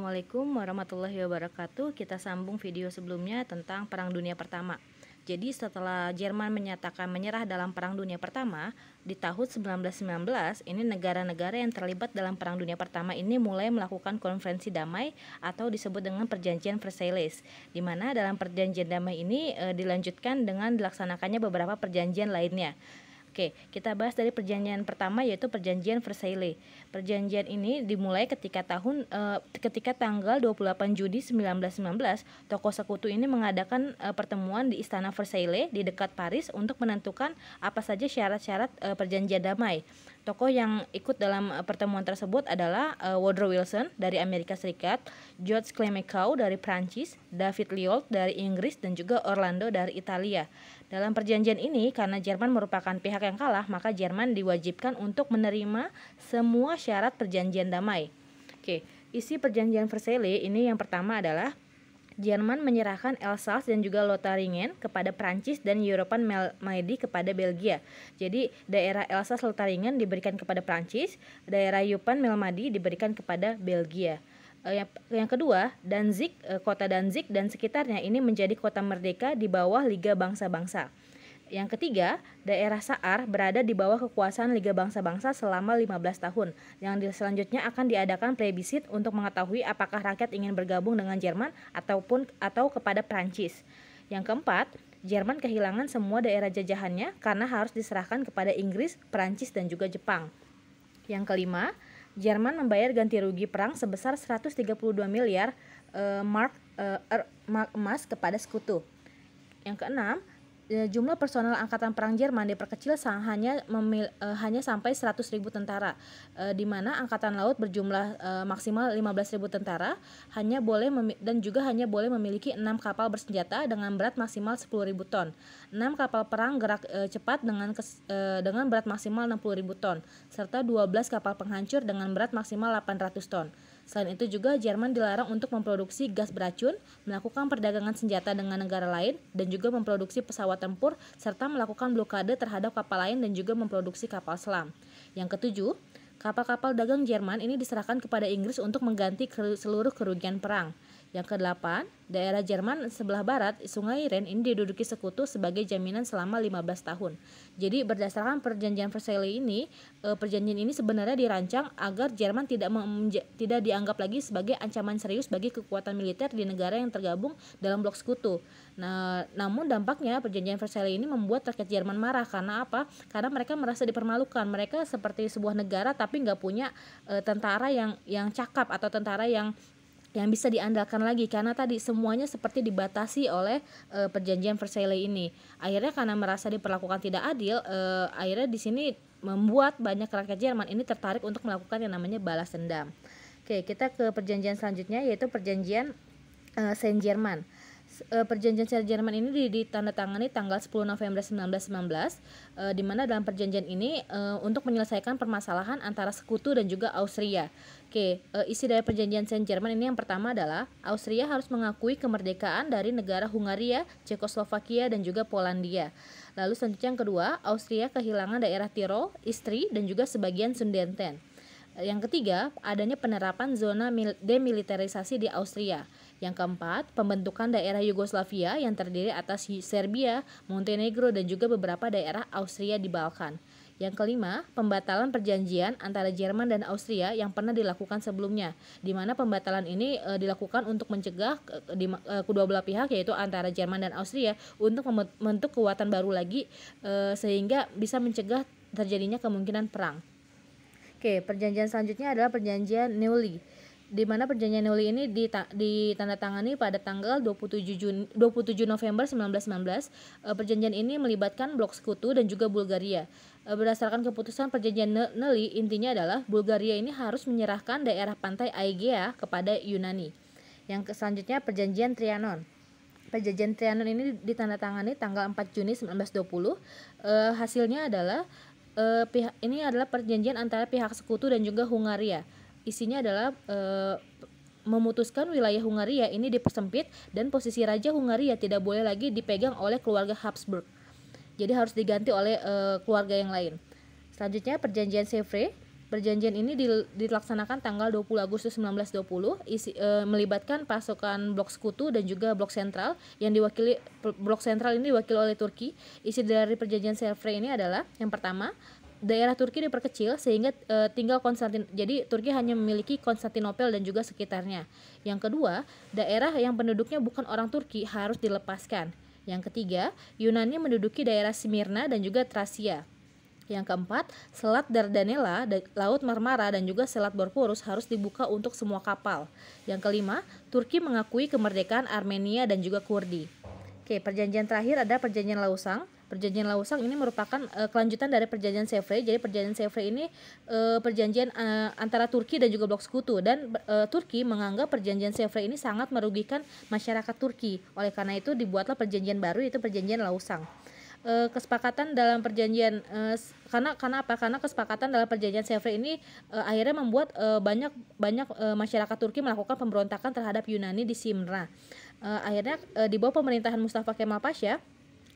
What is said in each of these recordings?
Assalamualaikum warahmatullahi wabarakatuh. Kita sambung video sebelumnya tentang Perang Dunia Pertama. Jadi setelah Jerman menyatakan menyerah dalam Perang Dunia Pertama di tahun 1919, ini negara-negara yang terlibat dalam Perang Dunia Pertama ini mulai melakukan konferensi damai atau disebut dengan Perjanjian Versailles, di mana dalam perjanjian damai ini e, dilanjutkan dengan dilaksanakannya beberapa perjanjian lainnya. Oke, kita bahas dari perjanjian pertama yaitu perjanjian Versailles. Perjanjian ini dimulai ketika tahun eh, ketika tanggal 28 Juni 1919, tokoh sekutu ini mengadakan eh, pertemuan di Istana Versailles di dekat Paris untuk menentukan apa saja syarat-syarat eh, perjanjian damai. Tokoh yang ikut dalam eh, pertemuan tersebut adalah uh, Woodrow Wilson dari Amerika Serikat, George Clemenceau dari Prancis, David Lloyd dari Inggris dan juga Orlando dari Italia. Dalam perjanjian ini karena Jerman merupakan pihak yang kalah, maka Jerman diwajibkan untuk menerima semua syarat perjanjian damai. Oke, isi perjanjian Versailles ini yang pertama adalah Jerman menyerahkan Elsass dan juga Lotharingen kepada Prancis dan European Medi kepada Belgia. Jadi daerah Elsass Lotharingen diberikan kepada Prancis, daerah European Melmadi diberikan kepada Belgia. Eh, yang kedua, Danzig, eh, kota Danzig dan sekitarnya ini menjadi kota merdeka di bawah Liga Bangsa-Bangsa. Yang ketiga, daerah Saar berada di bawah kekuasaan Liga Bangsa-Bangsa selama 15 tahun, yang selanjutnya akan diadakan plebisit untuk mengetahui apakah rakyat ingin bergabung dengan Jerman ataupun atau kepada Prancis. Yang keempat, Jerman kehilangan semua daerah jajahannya karena harus diserahkan kepada Inggris, Prancis, dan juga Jepang. Yang kelima, Jerman membayar ganti rugi perang sebesar 132 miliar uh, mark, uh, er, mark emas kepada sekutu. Yang keenam, E, jumlah personel angkatan perang Jerman diperkecil hanya memil, uh, hanya sampai 100.000 tentara, uh, di mana angkatan laut berjumlah uh, maksimal 15.000 tentara hanya boleh dan juga hanya boleh memiliki 6 kapal bersenjata dengan berat maksimal 10.000 ton, 6 kapal perang gerak uh, cepat dengan kes, uh, dengan berat maksimal 60.000 ton, serta 12 kapal penghancur dengan berat maksimal 800 ton. Selain itu juga Jerman dilarang untuk memproduksi gas beracun, melakukan perdagangan senjata dengan negara lain, dan juga memproduksi pesawat tempur, serta melakukan blokade terhadap kapal lain dan juga memproduksi kapal selam. Yang ketujuh, kapal-kapal dagang Jerman ini diserahkan kepada Inggris untuk mengganti seluruh kerugian perang. Yang ke kedelapan, daerah Jerman sebelah barat, Sungai Ren ini diduduki sekutu sebagai jaminan selama 15 tahun. Jadi berdasarkan perjanjian Versailles ini, eh, perjanjian ini sebenarnya dirancang agar Jerman tidak tidak dianggap lagi sebagai ancaman serius bagi kekuatan militer di negara yang tergabung dalam blok sekutu. Nah, namun dampaknya perjanjian Versailles ini membuat rakyat Jerman marah karena apa? Karena mereka merasa dipermalukan. Mereka seperti sebuah negara tapi nggak punya uh, tentara yang yang cakap atau tentara yang yang bisa diandalkan lagi karena tadi semuanya seperti dibatasi oleh e, perjanjian Versailles ini. Akhirnya karena merasa diperlakukan tidak adil, e, akhirnya di sini membuat banyak rakyat Jerman ini tertarik untuk melakukan yang namanya balas dendam. Oke, kita ke perjanjian selanjutnya yaitu perjanjian e, eh, Saint Germain. E, perjanjian Saint Germain ini ditandatangani tanggal 10 November 1919 e, di mana dalam perjanjian ini e, untuk menyelesaikan permasalahan antara sekutu dan juga Austria Oke, eh, isi dari perjanjian Saint Germain ini yang pertama adalah Austria harus mengakui kemerdekaan dari negara Hungaria, Cekoslovakia dan juga Polandia. Lalu selanjutnya yang kedua, Austria kehilangan daerah Tirol, Istri dan juga sebagian Sundenten. Eh, yang ketiga, adanya penerapan zona demilitarisasi di Austria. Yang keempat, pembentukan daerah Yugoslavia yang terdiri atas Serbia, Montenegro, dan juga beberapa daerah Austria di Balkan. Yang kelima, pembatalan perjanjian antara Jerman dan Austria yang pernah dilakukan sebelumnya, di mana pembatalan ini e, dilakukan untuk mencegah e, kedua belah pihak yaitu antara Jerman dan Austria untuk membentuk kekuatan baru lagi e, sehingga bisa mencegah terjadinya kemungkinan perang. Oke, perjanjian selanjutnya adalah perjanjian Neuilly di mana perjanjian Newley ini ditandatangani pada tanggal 27 Juni 27 November 1919. Eh, perjanjian ini melibatkan blok sekutu dan juga Bulgaria. Eh, berdasarkan keputusan perjanjian Newley, intinya adalah Bulgaria ini harus menyerahkan daerah pantai Aegea kepada Yunani. Yang selanjutnya perjanjian Trianon. Perjanjian Trianon ini ditandatangani tanggal 4 Juni 1920. Eh, hasilnya adalah ini adalah perjanjian antara pihak sekutu dan juga Hungaria Isinya adalah e, memutuskan wilayah Hungaria ini dipersempit dan posisi raja Hungaria tidak boleh lagi dipegang oleh keluarga Habsburg. Jadi harus diganti oleh e, keluarga yang lain. Selanjutnya perjanjian Sevres, Perjanjian ini dilaksanakan tanggal 20 Agustus 1920 isi, e, melibatkan pasukan blok sekutu dan juga blok sentral yang diwakili blok sentral ini diwakili oleh Turki. Isi dari perjanjian Sevres ini adalah yang pertama, daerah Turki diperkecil sehingga e, tinggal Konstantin. Jadi Turki hanya memiliki Konstantinopel dan juga sekitarnya. Yang kedua, daerah yang penduduknya bukan orang Turki harus dilepaskan. Yang ketiga, Yunani menduduki daerah Smyrna dan juga Trasia. Yang keempat, Selat Dardanella, Laut Marmara, dan juga Selat Borporus harus dibuka untuk semua kapal. Yang kelima, Turki mengakui kemerdekaan Armenia dan juga Kurdi. Oke, perjanjian terakhir ada perjanjian Lausang Perjanjian Lausang ini merupakan uh, kelanjutan dari Perjanjian Sèvres. Jadi Perjanjian Sèvres ini uh, perjanjian uh, antara Turki dan juga blok sekutu dan uh, Turki menganggap Perjanjian Sèvres ini sangat merugikan masyarakat Turki. Oleh karena itu dibuatlah perjanjian baru yaitu Perjanjian Lausang. kesepakatan dalam perjanjian karena karena apa karena kesepakatan dalam perjanjian Sèvres ini akhirnya membuat banyak banyak masyarakat Turki melakukan pemberontakan terhadap Yunani di Simra akhirnya di bawah pemerintahan Mustafa Kemal Pasha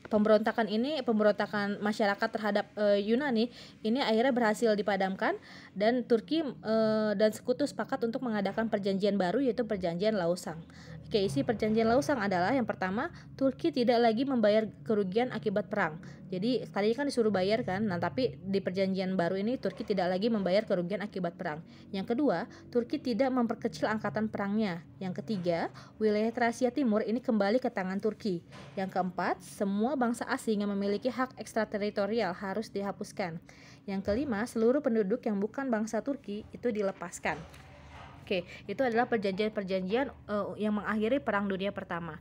pemberontakan ini pemberontakan masyarakat terhadap e, Yunani ini akhirnya berhasil dipadamkan dan Turki e, dan sekutu sepakat untuk mengadakan perjanjian baru yaitu perjanjian Lausang keisi perjanjian Lausang adalah yang pertama Turki tidak lagi membayar kerugian akibat perang. Jadi tadi kan disuruh bayar kan, nah tapi di perjanjian baru ini Turki tidak lagi membayar kerugian akibat perang. Yang kedua, Turki tidak memperkecil angkatan perangnya. Yang ketiga, wilayah Trasia Timur ini kembali ke tangan Turki. Yang keempat, semua bangsa asing yang memiliki hak ekstrateritorial harus dihapuskan. Yang kelima, seluruh penduduk yang bukan bangsa Turki itu dilepaskan. Oke, itu adalah perjanjian-perjanjian uh, yang mengakhiri Perang Dunia Pertama.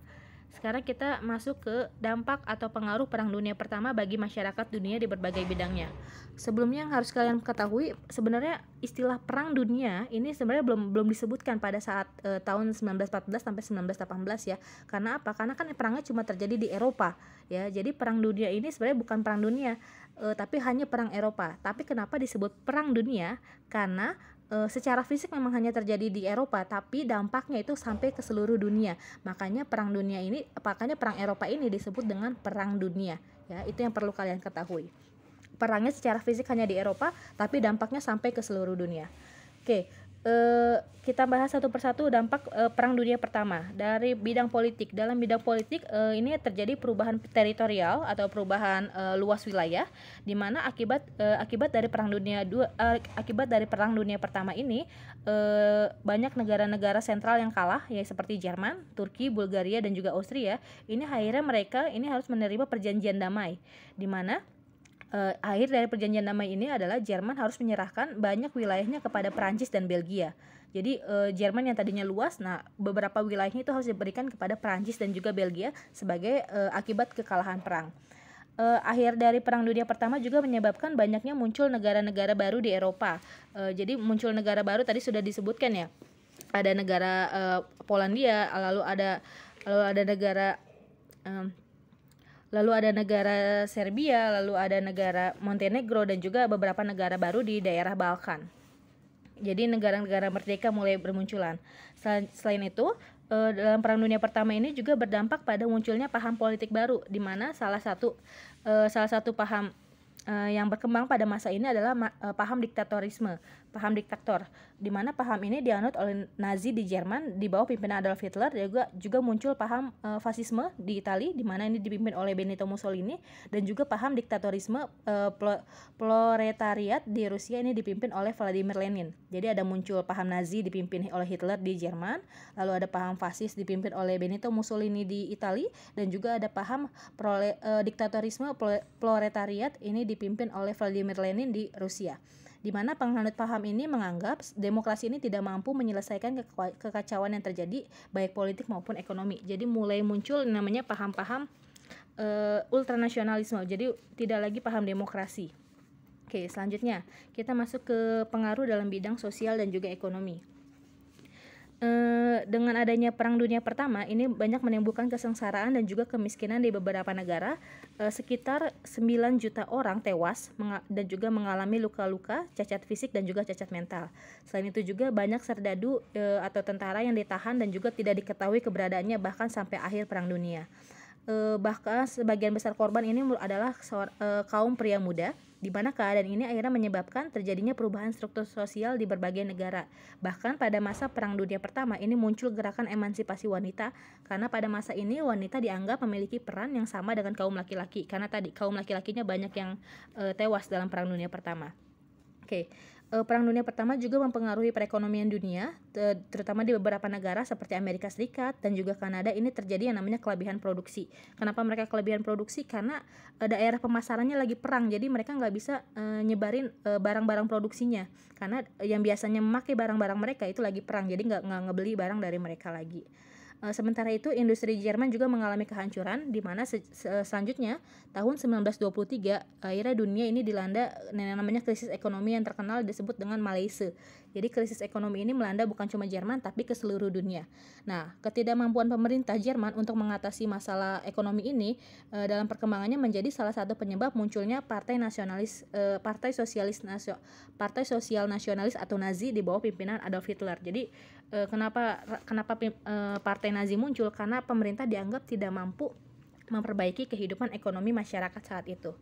Sekarang kita masuk ke dampak atau pengaruh Perang Dunia Pertama bagi masyarakat dunia di berbagai bidangnya. Sebelumnya yang harus kalian ketahui, sebenarnya istilah Perang Dunia ini sebenarnya belum belum disebutkan pada saat uh, tahun 1914 sampai 1918 ya. Karena apa? Karena kan perangnya cuma terjadi di Eropa ya. Jadi Perang Dunia ini sebenarnya bukan Perang Dunia, uh, tapi hanya Perang Eropa. Tapi kenapa disebut Perang Dunia? Karena Eh, secara fisik memang hanya terjadi di Eropa, tapi dampaknya itu sampai ke seluruh dunia. Makanya perang dunia ini, makanya perang Eropa ini disebut dengan perang dunia. Ya, itu yang perlu kalian ketahui. Perangnya secara fisik hanya di Eropa, tapi dampaknya sampai ke seluruh dunia. Oke, Eh, kita bahas satu persatu dampak eh, Perang Dunia Pertama dari bidang politik. Dalam bidang politik eh, ini terjadi perubahan teritorial atau perubahan luas wilayah di mana akibat akibat dari Perang Dunia dua akibat dari Perang Dunia Pertama ini banyak negara-negara sentral yang kalah ya seperti Jerman, Turki, Bulgaria dan juga Austria. Ini akhirnya mereka ini harus menerima perjanjian damai di mana uh, akhir dari perjanjian damai ini adalah Jerman harus menyerahkan banyak wilayahnya kepada Prancis dan Belgia. Jadi uh, Jerman yang tadinya luas, nah beberapa wilayahnya itu harus diberikan kepada Prancis dan juga Belgia sebagai uh, akibat kekalahan perang. Uh, akhir dari Perang Dunia Pertama juga menyebabkan banyaknya muncul negara-negara baru di Eropa. Uh, jadi muncul negara baru tadi sudah disebutkan ya. Ada negara uh, Polandia, lalu ada lalu ada negara lalu ada negara Serbia, lalu ada negara Montenegro dan juga beberapa negara baru di daerah Balkan. Jadi negara-negara merdeka mulai bermunculan. Selain itu, eh, dalam Perang Dunia Pertama ini juga berdampak pada munculnya paham politik baru, di mana salah satu eh, salah satu paham eh, yang berkembang pada masa ini adalah paham diktatorisme paham diktator, di mana paham ini dianut oleh Nazi di Jerman di bawah pimpinan Adolf Hitler dan juga juga muncul paham e, fasisme di Italia di mana ini dipimpin oleh Benito Mussolini dan juga paham diktatorisme e, proletariat di Rusia ini dipimpin oleh Vladimir Lenin. Jadi ada muncul paham Nazi dipimpin oleh Hitler di Jerman, lalu ada paham fasis dipimpin oleh Benito Mussolini di Italia dan juga ada paham prole, e, diktatorisme proletariat ini dipimpin oleh Vladimir Lenin di Rusia di mana penganut paham ini menganggap demokrasi ini tidak mampu menyelesaikan kekacauan yang terjadi baik politik maupun ekonomi. Jadi mulai muncul namanya paham-paham uh, ultranasionalisme. Jadi tidak lagi paham demokrasi. Oke, selanjutnya kita masuk ke pengaruh dalam bidang sosial dan juga ekonomi. Eh, dengan adanya Perang Dunia Pertama ini banyak menimbulkan kesengsaraan dan juga kemiskinan di beberapa negara. Eh, sekitar 9 juta orang tewas dan juga mengalami luka-luka, cacat fisik dan juga cacat mental. Selain itu juga banyak serdadu eh, atau tentara yang ditahan dan juga tidak diketahui keberadaannya bahkan sampai akhir Perang Dunia. bahkan sebagian besar korban ini adalah kaum pria muda di mana keadaan ini akhirnya menyebabkan terjadinya perubahan struktur sosial di berbagai negara. Bahkan pada masa Perang Dunia Pertama ini muncul gerakan emansipasi wanita karena pada masa ini wanita dianggap memiliki peran yang sama dengan kaum laki-laki karena tadi kaum laki-lakinya banyak yang e, tewas dalam Perang Dunia Pertama. Oke, okay. Eh, perang Dunia Pertama juga mempengaruhi perekonomian dunia, terutama di beberapa negara seperti Amerika Serikat dan juga Kanada ini terjadi yang namanya kelebihan produksi. Kenapa mereka kelebihan produksi? Karena eh, daerah pemasarannya lagi perang, jadi mereka nggak bisa eh, nyebarin barang-barang produksinya. Karena yang biasanya memakai barang-barang mereka itu lagi perang, jadi nggak ngebeli barang dari mereka lagi. Eh, sementara itu, industri Jerman juga mengalami kehancuran, di mana se se selanjutnya tahun 1923 akhirnya dunia ini dilanda nah, namanya krisis ekonomi yang terkenal disebut dengan Malaysia. Jadi krisis ekonomi ini melanda bukan cuma Jerman tapi ke seluruh dunia. Nah, ketidakmampuan pemerintah Jerman untuk mengatasi masalah ekonomi ini e, dalam perkembangannya menjadi salah satu penyebab munculnya Partai Nasionalis e, Partai Sosialis Nasio, Partai Sosial Nasionalis atau Nazi di bawah pimpinan Adolf Hitler. Jadi Eh, kenapa kenapa eh, partai Nazi muncul karena pemerintah dianggap tidak mampu memperbaiki kehidupan ekonomi masyarakat saat itu.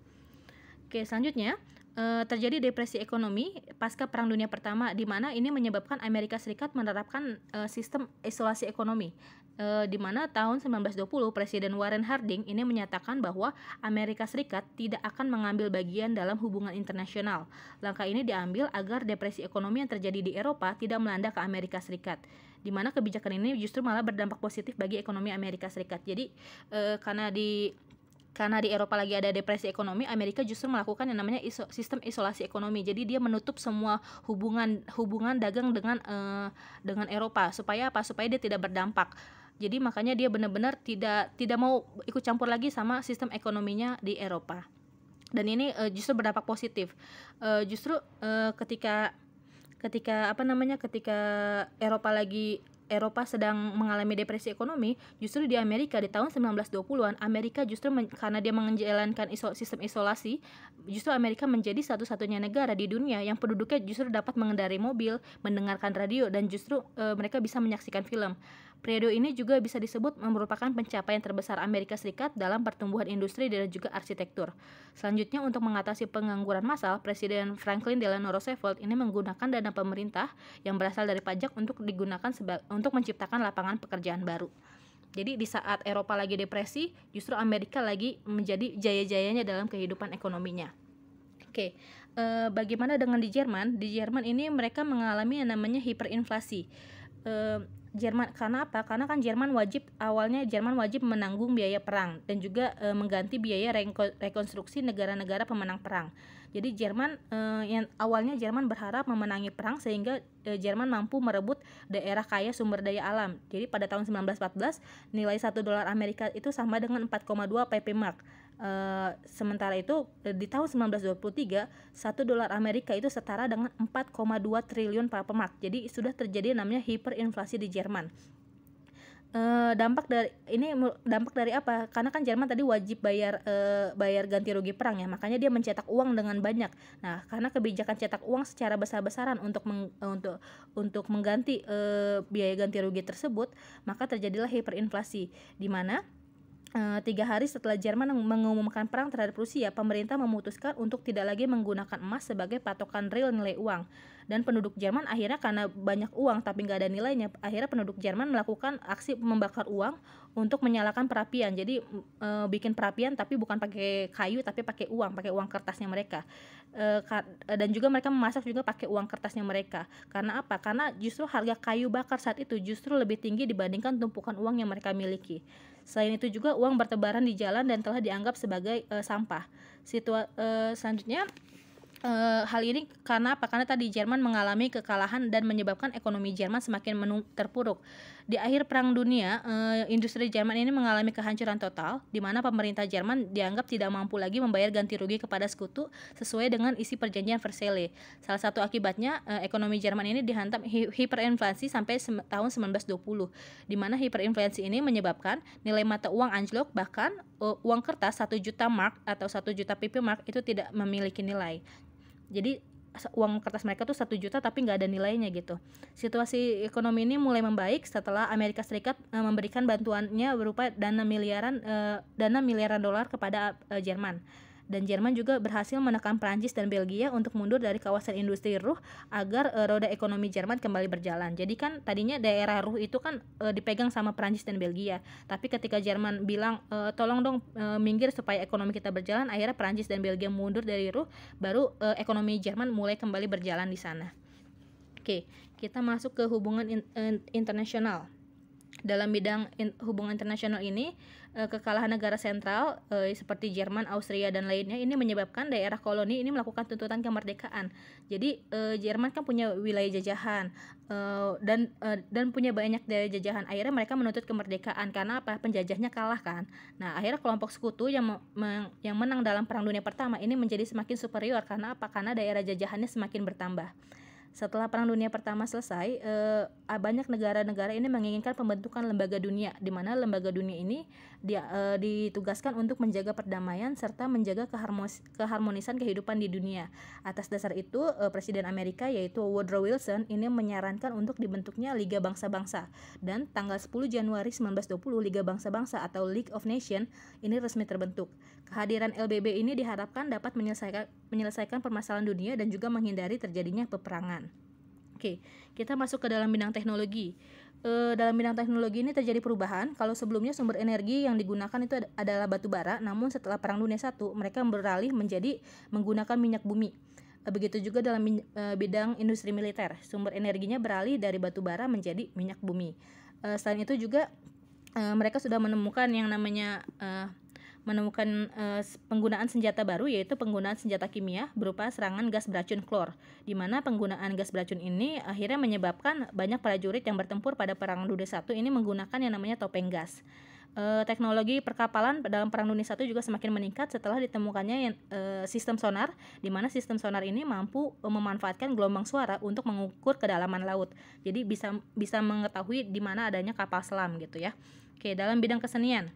Oke, selanjutnya uh, terjadi depresi ekonomi pasca Perang Dunia Pertama, di mana ini menyebabkan Amerika Serikat menerapkan uh, sistem isolasi ekonomi. E, di mana tahun 1920 Presiden Warren Harding ini menyatakan bahwa Amerika Serikat tidak akan mengambil bagian dalam hubungan internasional. Langkah ini diambil agar depresi ekonomi yang terjadi di Eropa tidak melanda ke Amerika Serikat di mana kebijakan ini justru malah berdampak positif bagi ekonomi Amerika Serikat. Jadi e, karena di karena di Eropa lagi ada depresi ekonomi, Amerika justru melakukan yang namanya iso, sistem isolasi ekonomi. Jadi dia menutup semua hubungan hubungan dagang dengan uh, dengan Eropa supaya apa? Supaya dia tidak berdampak. Jadi makanya dia benar-benar tidak tidak mau ikut campur lagi sama sistem ekonominya di Eropa. Dan ini uh, justru berdampak positif. Uh, justru uh, ketika ketika apa namanya ketika Eropa lagi Eropa sedang mengalami depresi ekonomi, justru di Amerika di tahun 1920-an Amerika justru men, karena dia menjalankan iso, sistem isolasi, justru Amerika menjadi satu-satunya negara di dunia yang penduduknya justru dapat mengendarai mobil, mendengarkan radio dan justru e, mereka bisa menyaksikan film. Periode ini juga bisa disebut merupakan pencapaian terbesar Amerika Serikat dalam pertumbuhan industri dan juga arsitektur. Selanjutnya untuk mengatasi pengangguran massal, Presiden Franklin Delano Roosevelt ini menggunakan dana pemerintah yang berasal dari pajak untuk digunakan untuk menciptakan lapangan pekerjaan baru. Jadi di saat Eropa lagi depresi, justru Amerika lagi menjadi jaya-jayanya dalam kehidupan ekonominya. Oke, e, bagaimana dengan di Jerman? Di Jerman ini mereka mengalami yang namanya hiperinflasi. E, Jerman karena apa? Karena kan Jerman wajib awalnya Jerman wajib menanggung biaya perang dan juga e, mengganti biaya rekonstruksi negara-negara pemenang perang. Jadi Jerman e, yang awalnya Jerman berharap memenangi perang sehingga e, Jerman mampu merebut daerah kaya sumber daya alam. Jadi pada tahun 1914 nilai 1 dolar Amerika itu sama dengan 4,2 PP mark. Eh, sementara itu eh, di tahun 1923 satu dolar Amerika itu setara dengan 4,2 triliun para pemak. Jadi sudah terjadi namanya hiperinflasi di Jerman. e, dampak dari ini dampak dari apa? Karena kan Jerman tadi wajib bayar e, bayar ganti rugi perang ya, makanya dia mencetak uang dengan banyak. Nah, karena kebijakan cetak uang secara besar-besaran untuk meng, untuk untuk mengganti biaya ganti rugi tersebut, maka terjadilah hiperinflasi di mana Eh, tiga hari setelah Jerman mengumumkan perang terhadap Rusia, pemerintah memutuskan untuk tidak lagi menggunakan emas sebagai patokan real nilai uang dan penduduk Jerman akhirnya karena banyak uang tapi nggak ada nilainya akhirnya penduduk Jerman melakukan aksi membakar uang untuk menyalakan perapian jadi e, bikin perapian tapi bukan pakai kayu tapi pakai uang pakai uang kertasnya mereka e, eh, ka, eh, dan juga mereka memasak juga pakai uang kertasnya mereka karena apa karena justru harga kayu bakar saat itu justru lebih tinggi dibandingkan tumpukan uang yang mereka miliki selain itu juga uang bertebaran di jalan dan telah dianggap sebagai e, sampah situa e, selanjutnya Uh, hal ini karena apa? Karena tadi Jerman mengalami kekalahan dan menyebabkan ekonomi Jerman semakin terpuruk. Di akhir Perang Dunia, uh, industri Jerman ini mengalami kehancuran total, di mana pemerintah Jerman dianggap tidak mampu lagi membayar ganti rugi kepada sekutu sesuai dengan isi perjanjian Versailles. Salah satu akibatnya, uh, ekonomi Jerman ini dihantam hi hiperinflasi sampai tahun 1920, di mana hiperinflasi ini menyebabkan nilai mata uang anjlok, bahkan uang kertas 1 juta mark atau 1 juta PP mark itu tidak memiliki nilai jadi uang kertas mereka tuh satu juta tapi nggak ada nilainya gitu. Situasi ekonomi ini mulai membaik setelah Amerika Serikat e, memberikan bantuannya berupa dana miliaran e, dana miliaran dolar kepada e, Jerman. Dan Jerman juga berhasil menekan Prancis dan Belgia untuk mundur dari kawasan industri Ruh agar e, roda ekonomi Jerman kembali berjalan. Jadi kan tadinya daerah Ruh itu kan e, dipegang sama Prancis dan Belgia. Tapi ketika Jerman bilang e, tolong dong e, minggir supaya ekonomi kita berjalan, akhirnya Prancis dan Belgia mundur dari Ruh, baru e, ekonomi Jerman mulai kembali berjalan di sana. Oke, kita masuk ke hubungan in, in, internasional dalam bidang in, hubungan internasional ini uh, kekalahan negara sentral uh, seperti Jerman, Austria dan lainnya ini menyebabkan daerah koloni ini melakukan tuntutan kemerdekaan. Jadi uh, Jerman kan punya wilayah jajahan uh, dan uh, dan punya banyak daerah jajahan. Akhirnya mereka menuntut kemerdekaan karena apa? Penjajahnya kalah kan. Nah, akhirnya kelompok sekutu yang me, yang menang dalam Perang Dunia Pertama ini menjadi semakin superior karena apa? Karena daerah jajahannya semakin bertambah. Setelah Perang Dunia Pertama selesai, eh, banyak negara-negara ini menginginkan pembentukan lembaga dunia, di mana lembaga dunia ini dia, eh, ditugaskan untuk menjaga perdamaian serta menjaga keharmonis keharmonisan kehidupan di dunia. Atas dasar itu, eh, Presiden Amerika yaitu Woodrow Wilson ini menyarankan untuk dibentuknya Liga Bangsa-Bangsa. Dan tanggal 10 Januari 1920, Liga Bangsa-Bangsa atau League of Nations ini resmi terbentuk. Kehadiran LBB ini diharapkan dapat menyelesaikan, menyelesaikan permasalahan dunia dan juga menghindari terjadinya peperangan. Oke, kita masuk ke dalam bidang teknologi. E, dalam bidang teknologi ini terjadi perubahan. Kalau sebelumnya sumber energi yang digunakan itu adalah batu bara, namun setelah Perang Dunia I, mereka beralih menjadi menggunakan minyak bumi. E, begitu juga dalam e, bidang industri militer, sumber energinya beralih dari batu bara menjadi minyak bumi. E, selain itu juga e, mereka sudah menemukan yang namanya e, menemukan uh, penggunaan senjata baru yaitu penggunaan senjata kimia berupa serangan gas beracun klor, di mana penggunaan gas beracun ini akhirnya menyebabkan banyak prajurit yang bertempur pada Perang Dunia satu ini menggunakan yang namanya topeng gas. E, teknologi perkapalan dalam Perang Dunia satu juga semakin meningkat setelah ditemukannya e, sistem sonar, di mana sistem sonar ini mampu memanfaatkan gelombang suara untuk mengukur kedalaman laut. Jadi bisa bisa mengetahui di mana adanya kapal selam gitu ya. Oke, dalam bidang kesenian,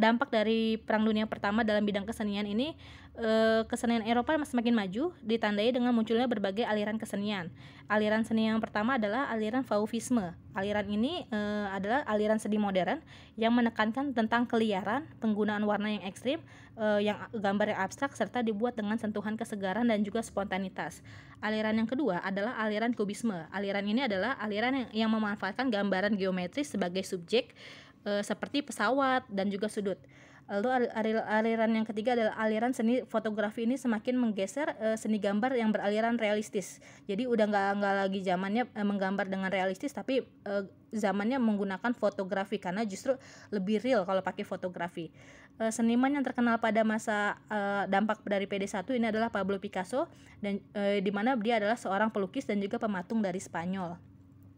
dampak dari Perang Dunia Pertama dalam bidang kesenian ini, eh, kesenian Eropa semakin maju, ditandai dengan munculnya berbagai aliran kesenian. Aliran seni yang pertama adalah aliran fauvisme. Aliran ini eh, adalah aliran seni modern yang menekankan tentang keliaran, penggunaan warna yang ekstrim, eh, yang gambar yang abstrak, serta dibuat dengan sentuhan kesegaran dan juga spontanitas. Aliran yang kedua adalah aliran kubisme. Aliran ini adalah aliran yang memanfaatkan gambaran geometris sebagai subjek e, seperti pesawat dan juga sudut. Lalu alir aliran yang ketiga adalah aliran seni fotografi ini semakin menggeser e, seni gambar yang beraliran realistis. Jadi udah nggak nggak lagi zamannya e, menggambar dengan realistis, tapi e, zamannya menggunakan fotografi karena justru lebih real kalau pakai fotografi. E, seniman yang terkenal pada masa e, dampak dari PD1 ini adalah Pablo Picasso dan e, di mana dia adalah seorang pelukis dan juga pematung dari Spanyol.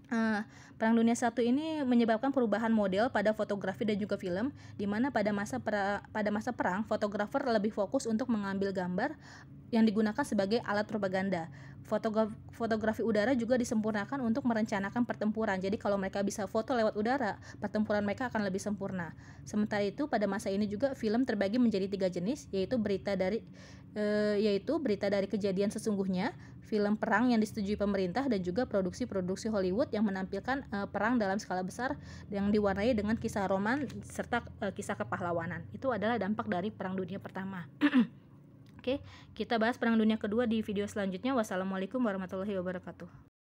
Uh, Perang Dunia Satu ini menyebabkan perubahan model pada fotografi dan juga film, di mana pada masa pra, pada masa perang fotografer lebih fokus untuk mengambil gambar yang digunakan sebagai alat propaganda. fotografi udara juga disempurnakan untuk merencanakan pertempuran. Jadi kalau mereka bisa foto lewat udara, pertempuran mereka akan lebih sempurna. Sementara itu pada masa ini juga film terbagi menjadi tiga jenis, yaitu berita dari e, yaitu berita dari kejadian sesungguhnya, film perang yang disetujui pemerintah dan juga produksi-produksi Hollywood yang menampilkan e, perang dalam skala besar yang diwarnai dengan kisah roman serta e, kisah kepahlawanan. Itu adalah dampak dari Perang Dunia Pertama. Oke, kita bahas Perang Dunia Kedua di video selanjutnya. Wassalamualaikum warahmatullahi wabarakatuh.